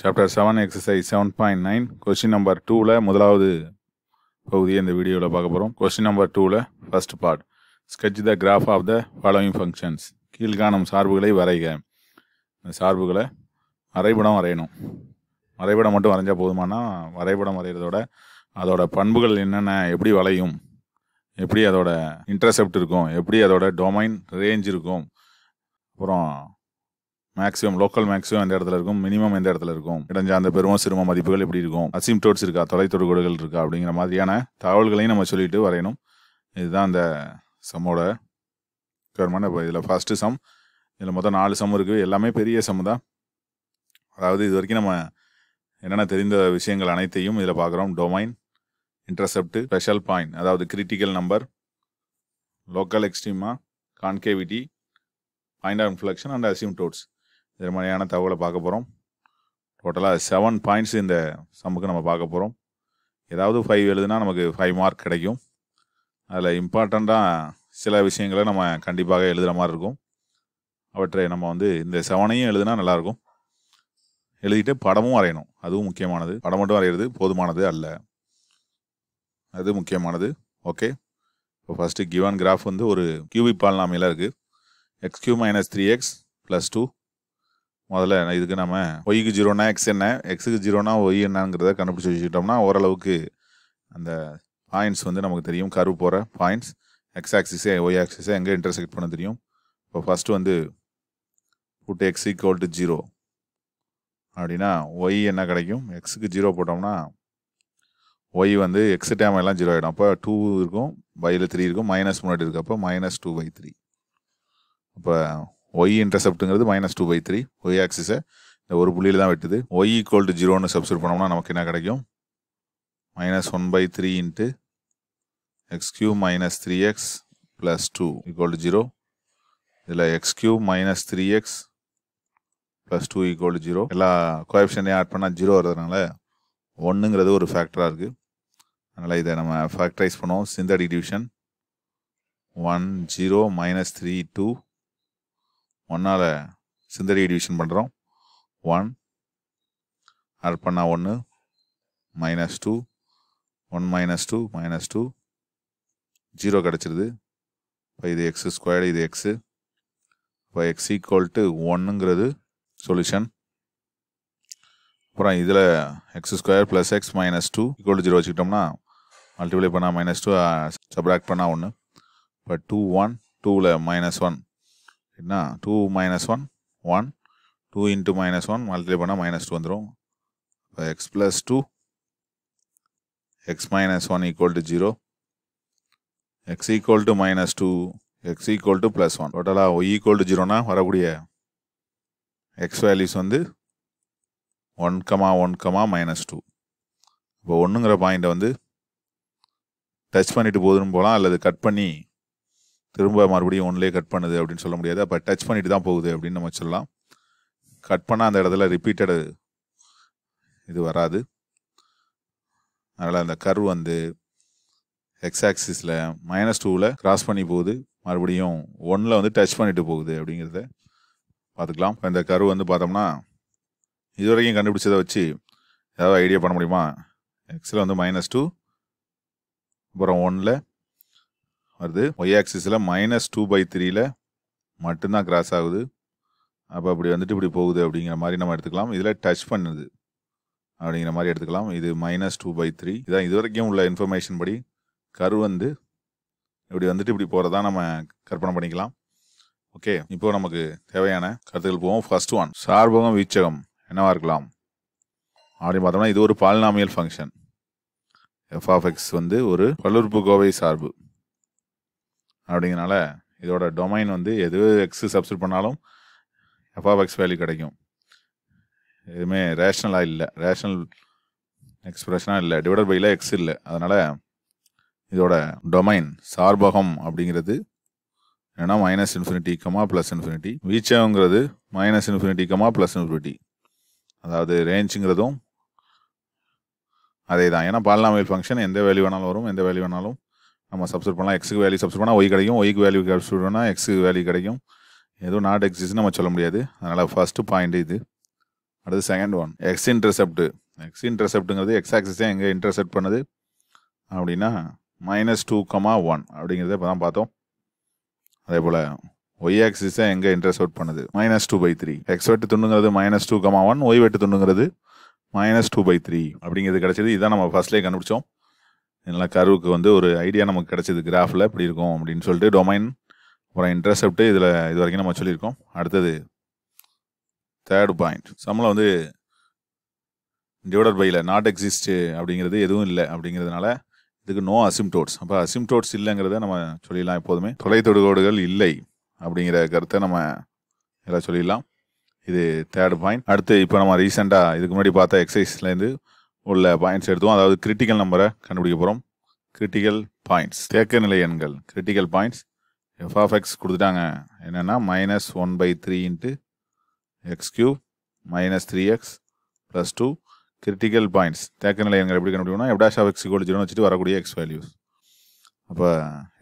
chapter seven exercise seven point nine question number டூவில் முதலாவது பகுதியை இந்த வீடியோவில் பார்க்க போகிறோம் கொஸ்டின் நம்பர் டூவில் first part sketch the graph of the following functions கீழ்காணும் சார்புகளை வரைக இந்த சார்புகளை வரைபடம் வரையணும் வரைபடம் மட்டும் வரைஞ்சால் போதுமானா வரைபடம் வரைகிறதோட அதோட பண்புகள் என்னென்ன எப்படி வளையும் எப்படி அதோட இன்டர்செப்ட் இருக்கும் எப்படி அதோட டொமைன் ரேஞ்ச் இருக்கும் அப்புறம் மேக்ஸிமம் லோக்கல் மேக்ஸிமம் எந்த இடத்துல இருக்கும் மினிமம் எந்த இடத்துல இருக்கும் இடஞ்சார்ந்த பெரும சிறும மதிப்புகள் எப்படி இருக்கும் டோட்ஸ் இருக்கா தொலைத்தொடுகோடுகள் இருக்கா அப்படிங்கிற மாதிரியான தகவல்களையும் நம்ம சொல்லிட்டு வரையணும் இதுதான் அந்த சம்மோட கவர்மெண்ட் இப்போ இதில் ஃபஸ்ட்டு சம் இதில் மொத்தம் நாலு சம் இருக்குது எல்லாமே பெரிய சம் தான் அதாவது இது வரைக்கும் நம்ம என்னென்ன தெரிந்த விஷயங்கள் அனைத்தையும் இதில் பார்க்குறோம் டொமைன் இன்டர்செப்ட் ஸ்பெஷல் பாயிண்ட் அதாவது critical number local extrema concavity point of inflection and asymptotes ஜெர்மனியான தகவலை பார்க்க போகிறோம் டோட்டலாக செவன் பாயிண்ட்ஸ் இந்த சம்முக்கு நம்ம பார்க்க போகிறோம் ஏதாவது ஃபைவ் எழுதுனா நமக்கு ஃபைவ் மார்க் கிடைக்கும் அதில் இம்பார்ட்டண்ட்டாக சில விஷயங்களை நம்ம கண்டிப்பாக எழுதுகிற மாதிரி இருக்கும் அவற்றை நம்ம வந்து இந்த செவனையும் எழுதுனா நல்லாயிருக்கும் எழுதிட்டு படமும் வரையணும் அதுவும் முக்கியமானது படம் மட்டும் வரைகிறது போதுமானது அல்ல அது முக்கியமானது ஓகே இப்போ ஃபஸ்ட்டு கிவன் கிராஃப் வந்து ஒரு கியூபிக் நாமையில் இருக்குது x cube minus three x plus two முதல்ல இதுக்கு நம்ம ஒய்க்கு ஜீரோனா எக்ஸ் என்ன எக்ஸுக்கு ஜீரோனா ஒய் என்னங்கிறத கண்டுபிடிச்சி வச்சுக்கிட்டோம்னா ஓரளவுக்கு அந்த பாயிண்ட்ஸ் வந்து நமக்கு தெரியும் கருவு போகிற பாயிண்ட்ஸ் எக்ஸ் ஆக்சிஸே ஒய் ஆக்சிஸே எங்கே இன்டர்செக்ட் பண்ண தெரியும் இப்போ ஃபஸ்ட்டு வந்து put x equal to zero அப்படின்னா ஒய் என்ன கிடைக்கும் எக்ஸுக்கு ஜீரோ போட்டோம்னா ஒய் வந்து எக்ஸ் டேம் எல்லாம் ஜீரோ ஆகிடும் அப்போ டூ இருக்கும் பையில் த்ரீ இருக்கும் மைனஸ் முன்னாடி இருக்கப்போ மைனஸ் டூ பை த்ரீ அப்போ ஒய் இன்டர்செப்ட்டுங்கிறது minus two by three y ஆக்சிஸை இந்த ஒரு புள்ளியில் தான் வெட்டுது ஒய் ஈக்குவல் டு ஜீரோன்னு சப்ஸ்டியூட் பண்ணோம்னா நமக்கு என்ன கிடைக்கும் minus one by three into x cube minus three x plus two equal to zero இதில் x cube minus three x plus two equal to zero எல்லா கோஎப்ஷனையும் ஆட் பண்ணால் ஜீரோ வர்றதுனால ஒன்றுங்கிறது ஒரு ஃபேக்டராக இருக்குது அதனால் இதை நம்ம ஃபேக்டரைஸ் பண்ணுவோம் synthetic division one zero minus three two ஒன்றால் சிந்தரி டிவிஷன் பண்ணுறோம் ஒன் பண்ணால் ஒன்று minus two one minus two minus two zero கிடச்சிருது இப்போ இது எக்ஸு ஸ்கொயர்டு இது எக்ஸு இப்போ எக்ஸ் ஈக்குவல் டு ஒன்றுங்கிறது சொல்யூஷன் அப்புறம் இதில் x square plus x minus two equal zero வச்சுக்கிட்டோம்னா மல்டிப்ளை பண்ணால் மைனஸ் டூ சப்ராக்ட் பண்ணால் ஒன்று இப்போ டூ ஒன் டூவில் மைனஸ் ஒன் என்ன two minus one one two into minus one multiply பண்ணால் மைனஸ் டூ வந்துடும் இப்போ x plus two x minus one equal to zero x equal to minus two x equal to plus one டோட்டலாக y equal to ஜீரோனா வரக்கூடிய x values வந்து one comma one comma minus two இப்போ ஒன்றுங்கிற பாயிண்ட்டை வந்து டச் பண்ணிட்டு போதுன்னு போகலாம் அல்லது கட் பண்ணி திரும்ப மறுபடியும் ஒன்லேயே கட் பண்ணுது அப்படின்னு சொல்ல முடியாது அப்போ டச் பண்ணிட்டு தான் போகுது அப்படின்னு நம்ம சொல்லலாம் கட் பண்ணால் அந்த இடத்துல ரிப்பீட்டடு இது வராது அதனால் அந்த கர்வ் வந்து எக்ஸ் ஆக்சிஸில் மைனஸ் டூவில் கிராஸ் பண்ணி போகுது மறுபடியும் ஒன்னில் வந்து டச் பண்ணிட்டு போகுது அப்படிங்கிறத பார்த்துக்கலாம் இந்த கர்வ் வந்து பார்த்தோம்னா இது வரைக்கும் கண்டுபிடிச்சதை வச்சு ஏதாவது ஐடியா பண்ண முடியுமா எக்ஸில் வந்து மைனஸ் டூ அப்புறம் ஒன்னில் வருது ஒய் ஆக்சிஸில் மைனஸ் டூ பை த்ரீயில் மட்டும்தான் கிராஸ் ஆகுது அப்போ அப்படி வந்துட்டு இப்படி போகுது அப்படிங்கிற மாதிரி நம்ம எடுத்துக்கலாம் இதில் டச் பண்ணுது அப்படிங்கிற மாதிரி எடுத்துக்கலாம் இது மைனஸ் டூ பை த்ரீ இதான் இது வரைக்கும் உள்ள இன்ஃபர்மேஷன் படி கரு வந்து இப்படி வந்துட்டு இப்படி போகிறதா நம்ம கற்பனை பண்ணிக்கலாம் ஓகே இப்போ நமக்கு தேவையான கருத்துக்கள் போவோம் ஃபர்ஸ்ட் ஒன் சார்பகம் வீச்சகம் என்னவாக இருக்கலாம் அப்படின்னு பார்த்தோம்னா இது ஒரு polynomial function f of x வந்து ஒரு கோவை சார்பு அப்படிங்கிறனால இதோட டொமைன் வந்து எது எக்ஸ் சப்ஸ்ட் பண்ணாலும் எஃப்ஆஃப் எக்ஸ் வேல்யூ கிடைக்கும் எதுவுமே ரேஷ்னலாக இல்லை ரேஷ்னல் எக்ஸ்பிரஷனாக இல்லை டிவைடட் பையில் எக்ஸ் இல்லை அதனால் இதோட டொமைன் சார்பகம் அப்படிங்கிறது ஏன்னா minus infinity comma plus infinity வீச்சங்கிறது minus infinity comma plus infinity அதாவது ரேஞ்சுங்கிறதும் அதே தான் ஏன்னா பாலினாமியல் ஃபங்க்ஷன் எந்த வேல்யூ வேணாலும் வரும் எந்த வேல்யூ வேணாலும் நம்ம சப்ஸ்கிரைப் பண்ணலாம் எக்ஸுக்கு வேல்யூ சப்ஸ்கிரைப் பண்ணால் ஒய் கிடைக்கும் ஒய்க்கு வேல்யூ சப்ஸ்கிரைப் பண்ணால் எக்ஸுக்கு வேல்யூ கிடைக்கும் எதுவும் நாட் எக்ஸிஸ்ன்னு நம்ம சொல்ல முடியாது அதனால் ஃபஸ்ட்டு பாயிண்ட் இது அடுத்து second one x intercept x இன்டர்செப்ட்டுங்கிறது எக்ஸ் தான் எங்கே இன்டர்செப்ட் பண்ணுது அப்படின்னா மைனஸ் டூ கமா ஒன் அப்படிங்கிறத இப்போ தான் பார்த்தோம் அதே போல் ஒய் தான் எங்கே இன்டர்செப்ட் பண்ணுது minus two by three x வெட்டு துண்டுங்கிறது minus two comma one y வெட்டு துண்டுங்கிறது மைனஸ் டூ பை த்ரீ அப்படிங்கிறது கிடச்சிது இதான் நம்ம ஃபஸ்ட்லேயே கண்டுபிடிச்சோம் இதெல்லாம் கருவுக்கு வந்து ஒரு ஐடியா நமக்கு கிடைச்சது கிராஃபில் இப்படி இருக்கும் அப்படின்னு சொல்லிட்டு டொமைன் அப்புறம் இன்டர்செப்ட் இதில் இது வரைக்கும் நம்ம சொல்லியிருக்கோம் அடுத்தது தேர்ட் பாயிண்ட் சம்பளம் வந்து டிவைடட் பையில் நாட் எக்ஸிஸ்ட் அப்படிங்கிறது எதுவும் இல்லை அப்படிங்கிறதுனால இதுக்கு நோ அசிம்டோட்ஸ் அப்போ அசிம்டோட்ஸ் இல்லைங்கிறத நம்ம சொல்லிடலாம் எப்போதுமே தொலைத்தொடுகோடுகள் இல்லை அப்படிங்கிற கருத்தை நம்ம எல்லாம் சொல்லிடலாம் இது தேர்ட் பாயிண்ட் அடுத்து இப்போ நம்ம ரீசெண்டாக இதுக்கு முன்னாடி பார்த்தா எக்ஸசைஸ்லேருந்து உள்ள பாயிண்ட்ஸ் எடுத்துவோம் அதாவது கிரிட்டிக்கல் நம்பரை கண்டுபிடிக்க போகிறோம் கிரிட்டிக்கல் பாயிண்ட்ஸ் தேக்க நிலை எண்கள் critical points f of x கொடுத்துட்டாங்க என்னென்னா minus one by three into x cube minus three x plus two critical points தேக்க நிலை எண்கள் எப்படி கண்டுபிடிக்கணும் எப்டாஷ் ஆஃப் எக்ஸ் கோல் ஜீரோன்னு வச்சுட்டு வரக்கூடிய எக்ஸ் வேல்யூஸ் அப்போ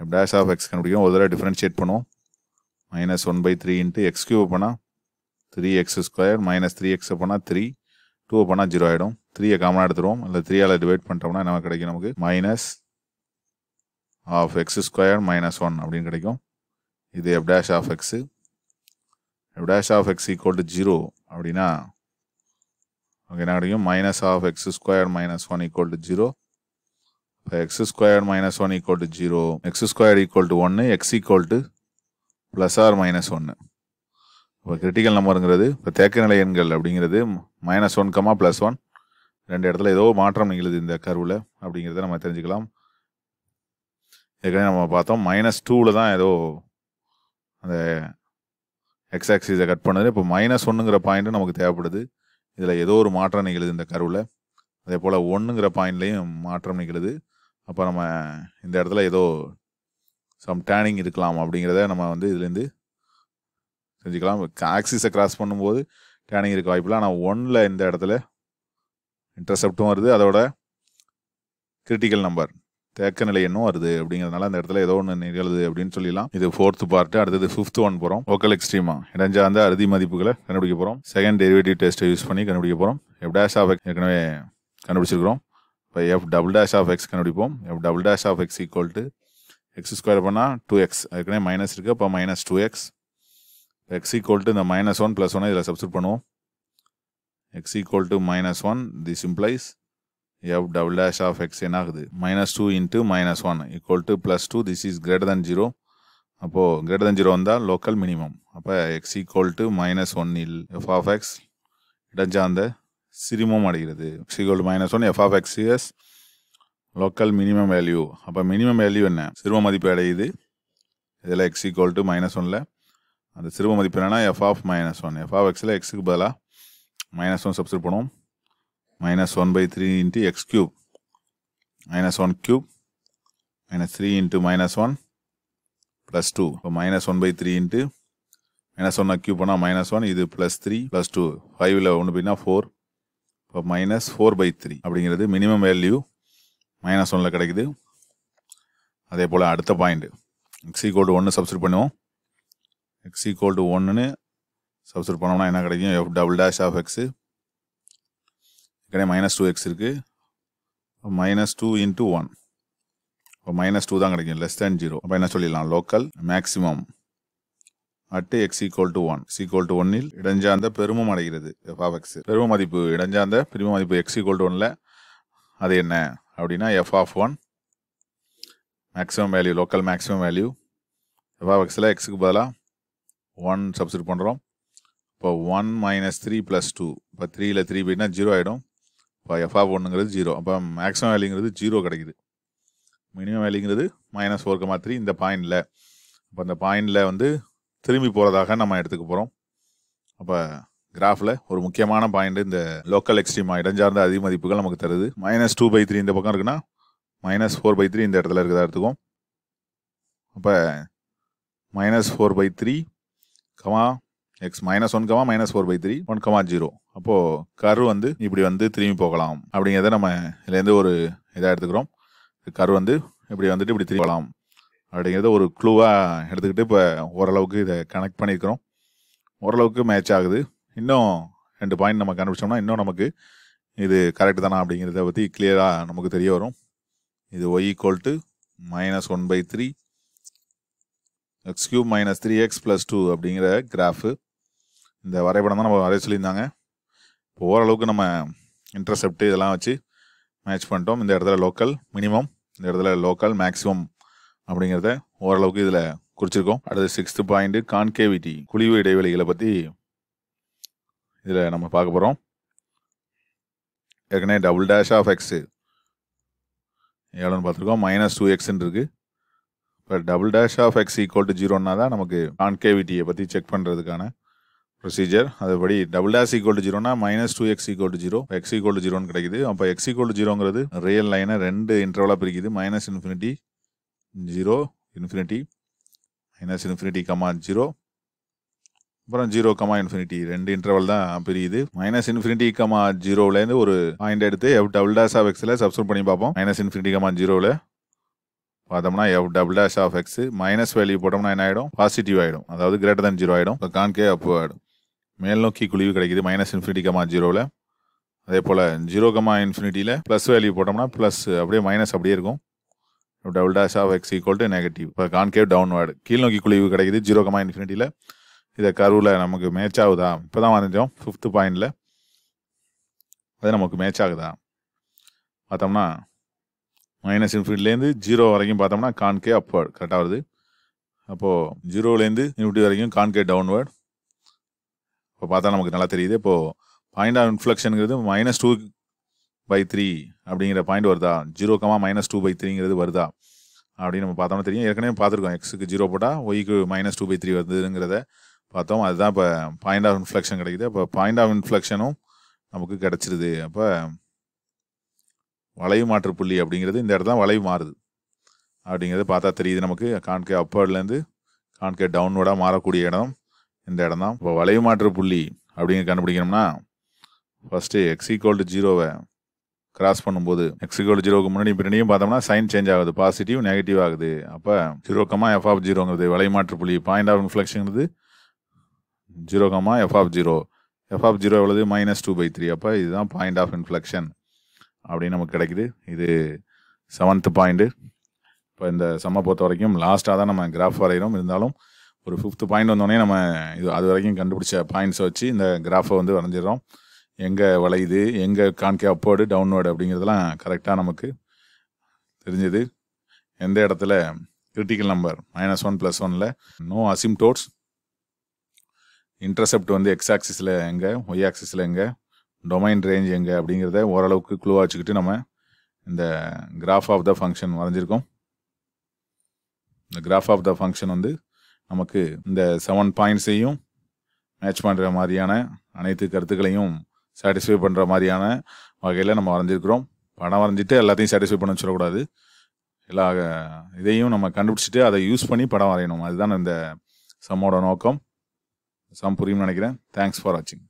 எப்டாஷ் ஆஃப் எக்ஸ் கண்டுபிடிக்கும் ஒரு தடவை டிஃப்ரென்ஷியேட் பண்ணுவோம் minus one by three into x cube பண்ணால் three x square minus three x பண்ணால் த்ரீ டூ பண்ணால் ஜீரோ ஆகிடும் த்ரீயை காமனாக எடுத்துருவோம் இல்லை த்ரீயால் டிவைட் பண்ணிட்டோம்னா என்ன கிடைக்கும் நமக்கு minus of x square minus one அப்படின்னு கிடைக்கும் இது f dash of x f dash of x equal to zero அப்படின்னா ஓகே என்ன கிடைக்கும் minus of x square minus one equal to zero இப்போ x square minus one equal to zero x square equal to ஒன்று x equal to plus or minus ஒன்று இப்போ critical நம்பருங்கிறது இப்போ தேக்க நிலை எண்கள் அப்படிங்கிறது minus one comma plus one ரெண்டு இடத்துல ஏதோ மாற்றம் நிகழுது இந்த கருவில் அப்படிங்கிறத நம்ம தெரிஞ்சுக்கலாம் ஏற்கனவே நம்ம பார்த்தோம் மைனஸ் டூவில் தான் ஏதோ அந்த எக்ஸாக்சிஸை கட் பண்ணது இப்போ மைனஸ் ஒன்றுங்கிற பாயிண்ட்டு நமக்கு தேவைப்படுது இதில் ஏதோ ஒரு மாற்றம் நிகழுது இந்த கருவில் அதே போல் ஒன்றுங்கிற பாயிண்ட்லேயும் மாற்றம் நிகழுது அப்போ நம்ம இந்த இடத்துல ஏதோ சம் டேனிங் இருக்கலாம் அப்படிங்கிறத நம்ம வந்து இதுலேருந்து செஞ்சுக்கலாம் ஆக்சிஸை கிராஸ் பண்ணும்போது டேனிங் இருக்க வாய்ப்பில் ஆனால் ஒன்றில் இந்த இடத்துல இன்டர்செப்டும் வருது அதோட கிரிட்டிக்கல் நம்பர் தேக்க நிலை எண்ணும் வருது அப்படிங்கிறதுனால அந்த இடத்துல ஏதோ ஒன்று நிகழுது அப்படின்னு சொல்லிடலாம் இது ஃபோர்த்து பார்ட்டு அடுத்தது ஃபிஃப்த் ஒன் போகிறோம் லோக்கல் எக்ஸ்ட்ரீமா வந்து அறுதி மதிப்புகளை கண்டுபிடிக்க போகிறோம் செகண்ட் டெரிவேட்டிவ் டெஸ்ட்டை யூஸ் பண்ணி கண்டுபிடிக்க போகிறோம் எஃப் டேஷ் ஆஃப் எக்ஸ் ஏற்கனவே கண்டுபிடிச்சிருக்கிறோம் இப்போ f double dash of x கண்டுபிடிப்போம் f double dash of x equal to x square பண்ணால் டூ எக்ஸ் ஏற்கனவே மைனஸ் இருக்குது அப்போ minus two x x equal to இந்த மைனஸ் ஒன் ப்ளஸ் ஒன்று இதில் சப்ஸ்ட் பண்ணுவோம் x equal to minus 1 this implies f double dash of x என்ன ஆகுது minus 2 into minus 1 equal to plus 2 this is greater than 0 அப்போ greater than 0 வந்தா, local minimum அப்போ x equal to minus 1 will f of x இடன்சாந்த, சிரிமும் அடிகிறது x equal to minus 1 f of x is local minimum value அப்போ minimum value என்ன சிரிமும் மதிப்பு அடையுது இதில் x equal to minus 1ல அந்த சிரிமும் மதிப்பு என்னன்னா f of minus 1 f of x xல x பதிலாக மைனஸ் ஒன் சப்ஸ்ட் பண்ணுவோம் minus one by three into x cube minus one cube minus three into minus one plus two இப்போ minus one by three into minus one அக்யூப் பண்ணால் minus one இது plus three plus two ஃபைவ்ல ஒன்று போயின்னா four இப்போ minus four by three அப்படிங்கிறது minimum value minus ஒனில் கிடைக்குது அதே போல் அடுத்த பாயிண்ட் எக்ஸி கோல்டு ஒன்று சப்ஸ்ட் பண்ணுவோம் எக்ஸி கோல்டு ஒன்றுன்னு சப்ஸ்டியூட் பண்ணோம்னா என்ன கிடைக்கும் f double dash of x கிடையாது மைனஸ் டூ எக்ஸ் இருக்குது மைனஸ் டூ இன்ட்டு ஒன் இப்போ மைனஸ் டூ தான் கிடைக்கும் லெஸ் தேன் ஜீரோ அப்போ என்ன சொல்லிடலாம் local maximum at x equal to one x equal to ஒன்னில் இடைஞ்சார்ந்த பெருமம் அடைகிறது எஃப் ஆஃப் எக்ஸ் பெரும மதிப்பு இடைஞ்சார்ந்த பெரும மதிப்பு எக்ஸ் ஈக்குவல் டு ஒனில் அது என்ன அப்படின்னா f of one maximum value local maximum value f of எக்ஸில் எக்ஸுக்கு பதிலாக ஒன் சப்ஸ்டியூட் பண்ணுறோம் இப்போ one minus three plus two இப்போ த்ரீயில் த்ரீ போயிட்டால் ஜீரோ ஆகிடும் இப்போ ஆஃப் ஒன்றுங்கிறது ஜீரோ அப்போ மேக்ஸிமம் வேல்யூங்கிறது ஜீரோ கிடைக்குது மினிமம் வேல்யூங்கிறது மைனஸ் ஃபோர்க்கு மாதிரி இந்த பாயிண்டில் அப்போ அந்த பாயிண்டில் வந்து திரும்பி போகிறதாக நம்ம எடுத்துக்க போகிறோம் அப்போ கிராஃபில் ஒரு முக்கியமான பாயிண்ட் இந்த லோக்கல் எக்ஸ்ட்ரீமா இடஞ்சார்ந்த அதிமதிப்புகள் நமக்கு தருது மைனஸ் டூ பை த்ரீ இந்த பக்கம் இருக்குன்னா மைனஸ் ஃபோர் பை த்ரீ இந்த இடத்துல இருக்கிறதா எடுத்துக்கும் அப்போ minus four by three comma x minus one comma minus four by three one comma zero அப்போது கரு வந்து இப்படி வந்து திரும்பி போகலாம் அப்படிங்கிறத நம்ம இதுலேருந்து ஒரு இதாக எடுத்துக்கிறோம் கரு வந்து இப்படி வந்துட்டு இப்படி திரும்பி போகலாம் அப்படிங்கிறத ஒரு க்ளூவாக எடுத்துக்கிட்டு இப்போ ஓரளவுக்கு இதை கனெக்ட் பண்ணியிருக்கிறோம் ஓரளவுக்கு மேட்ச் ஆகுது இன்னும் ரெண்டு பாயிண்ட் நம்ம கண்டுபிடிச்சோம்னா இன்னும் நமக்கு இது கரெக்டு தானா அப்படிங்கிறத பற்றி கிளியராக நமக்கு தெரிய வரும் இது y equal to minus one by three x cube minus three x plus two அப்படிங்கிற கிராஃபு இந்த வரைபடம் தான் நம்ம வரைய சொல்லியிருந்தாங்க இப்போ ஓரளவுக்கு நம்ம இன்டர்செப்ட் இதெல்லாம் வச்சு மேட்ச் பண்ணிட்டோம் இந்த இடத்துல லோக்கல் மினிமம் இந்த இடத்துல லோக்கல் மேக்ஸிமம் அப்படிங்கிறத ஓரளவுக்கு இதில் குறிச்சிருக்கோம் அடுத்து சிக்ஸ்த்து பாயிண்ட்டு கான்கேவிட்டி குழிவு இடைவெளிகளை பற்றி இதில் நம்ம பார்க்க போகிறோம் ஏற்கனவே டபுள் டேஷ் ஆஃப் எக்ஸு எவ்வளோன்னு பார்த்துருக்கோம் மைனஸ் டூ எக்ஸ்ன்னு இருக்குது இப்போ double dash of x equal to ஜீரோன்னா தான் நமக்கு கான்கேவிட்டியை பற்றி செக் பண்ணுறதுக்கான ப்ரொசீஜர் அதுபடி டபுள் டேஸ் ஈக்குவல் டு ஜீரோனா minus two x equal to zero x equal to ஜீரோன்னு கிடைக்குது அப்போ எக்ஸ் ஈக்குவல் டு ஜீரோங்கிறது ரியல் லைனை ரெண்டு இன்டர்வலாக பிரிக்குது minus infinity zero infinity minus infinity comma zero அப்புறம் ஜீரோ கமா இன்ஃபினிட்டி ரெண்டு இன்டர்வல் தான் பிரியுது மைனஸ் இன்ஃபினிட்டி கமா ஜீரோவிலேருந்து ஒரு பாயிண்ட் எடுத்து எவ் டபுள் டேஸ் ஆஃப் எக்ஸில் சப்ஸ்கிரைப் பண்ணி பார்ப்போம் மைனஸ் இன்ஃபினிட்டி கமா ஜீரோவில் பார்த்தோம்னா f double dash of x minus value போட்டோம்னா என்ன ஆகிடும் பாசிட்டிவ் ஆகிடும் அதாவது கிரேட்டர் தன் ஜீரோ ஆகிடும் கான்கே அப்போ ஆகிடும் மேல் நோக்கி குழிவு கிடைக்குது மைனஸ் இன்ஃபினிட்டி கமா ஜீரோவில் அதே போல் ஜீரோ கமா இன்ஃபினிட்டியில் ப்ளஸ் வேல்யூ போட்டோம்னா ப்ளஸ் அப்படியே மைனஸ் அப்படியே இருக்கும் double dash of x equal to negative இப்போ கான்கேவ் டவுன்வேர்டு நோக்கி குழிவு கிடைக்குது ஜீரோ கமா இன்ஃபினிட்டியில் இதை கருவில் நமக்கு மேட்ச் ஆகுதா இப்போ தான் வரைஞ்சோம் ஃபிஃப்த்து பாயிண்டில் அது நமக்கு மேட்ச் ஆகுதா பார்த்தோம்னா மைனஸ் இன்ஃபினிட்டிலேருந்து ஜீரோ வரைக்கும் பார்த்தோம்னா கான்கே அப்வேர்டு கரெக்டாக வருது அப்போது ஜீரோலேருந்து இன்ஃபினிட்டி வரைக்கும் கான்கே டவுன்வேர்டு இப்போ பார்த்தா நமக்கு நல்லா தெரியுது இப்போது பாயிண்ட் ஆஃப் இன்ஃப்ளக்ஷனுங்கிறது மைனஸ் டூ பை த்ரீ அப்படிங்கிற பாயிண்ட் வருதா zero comma minus two by த்ரீங்கிறது வருதா அப்படின்னு நம்ம பார்த்தோம்னா தெரியும் ஏற்கனவே பார்த்துருக்கோம் எக்ஸுக்கு ஜீரோ போட்டால் ஒய்க்கு மைனஸ் டூ பை த்ரீ வருதுங்கிறத பார்த்தோம் அதுதான் இப்போ பாயிண்ட் ஆஃப் இன்ஃப்ளெக்ஷன் கிடைக்குது அப்போ பாயிண்ட் ஆஃப் இன்ஃப்ளக்ஷனும் நமக்கு கிடச்சிருது அப்போ வளைவு மாற்று புள்ளி அப்படிங்கிறது இந்த இடத்துல வளைவு மாறுது அப்படிங்கிறது பார்த்தா தெரியுது நமக்கு கான்கே அப்பர்ட்லேருந்து கான்கே டவுன்வோர்டாக மாறக்கூடிய இடம் இந்த இடம் தான் இப்போ வளைவு மாற்று புள்ளி அப்படிங்க கண்டுபிடிக்கணும்னா ஃபஸ்ட்டு ஈக்குவல் டு ஜீரோவை கிராஸ் பண்ணும்போது எக்ஸிக்வல் ஜீரோக்கு முன்னாடி பின்னாடியும் பார்த்தோம்னா சைன் சேஞ்ச் ஆகுது பாசிட்டிவ் நெகட்டிவ் ஆகுது அப்போ ஜீரோ கமா எஃப் ஆஃப் ஜீரோங்கிறது வளைமாற்று புள்ளி பாயிண்ட் ஆஃப் இன்ஃப்ளெக்ஷன்ங்கிறது zero comma f of zero f of zero எவ்வளவு மைனஸ் டூ பை த்ரீ அப்போ இதுதான் பாயிண்ட் ஆஃப் இன்ஃப்ளெக்ஷன் அப்படின்னு நமக்கு கிடைக்குது இது செவன்த்து பாயிண்ட்டு இப்போ இந்த செம்ம பொறுத்த வரைக்கும் லாஸ்ட்டாக தான் நம்ம கிராஃப் வரைகிறோம் இருந்தாலும் ஒரு ஃபிஃப்த்து பாயிண்ட் வந்தோடனே நம்ம இது அது வரைக்கும் கண்டுபிடிச்ச பாயிண்ட்ஸை வச்சு இந்த கிராஃபை வந்து வரைஞ்சிடறோம் எங்கே வளையுது எங்கே காண்கே அப்வேர்டு டவுன்வேர்டு அப்படிங்கிறதுலாம் கரெக்டாக நமக்கு தெரிஞ்சது எந்த இடத்துல critical number minus one plus ஒனில் நோ அசிம் டோட்ஸ் இன்டர்செப்ட் வந்து எக்ஸ் ஆக்சிஸில் எங்கே ஒய் ஆக்சிஸில் எங்கே டொமைன் ரேஞ்ச் எங்கே அப்படிங்கிறத ஓரளவுக்கு க்ளூவாக வச்சுக்கிட்டு நம்ம இந்த கிராஃப் ஆஃப் த ஃபங்க்ஷன் வரைஞ்சிருக்கோம் இந்த கிராஃப் ஆஃப் த ஃபங்க்ஷன் வந்து நமக்கு இந்த செவன் பாயிண்ட்ஸையும் மேட்ச் பண்ணுற மாதிரியான அனைத்து கருத்துக்களையும் சாட்டிஸ்ஃபை பண்ணுற மாதிரியான வகையில் நம்ம வரைஞ்சிருக்கிறோம் படம் வரைஞ்சிட்டு எல்லாத்தையும் சாட்டிஸ்ஃபை பண்ண வச்சிடக்கூடாது எல்லா இதையும் நம்ம கண்டுபிடிச்சிட்டு அதை யூஸ் பண்ணி படம் வரையணும் அதுதான் இந்த சம்மோட நோக்கம் சம் புரியும் நினைக்கிறேன் தேங்க்ஸ் ஃபார் வாட்சிங்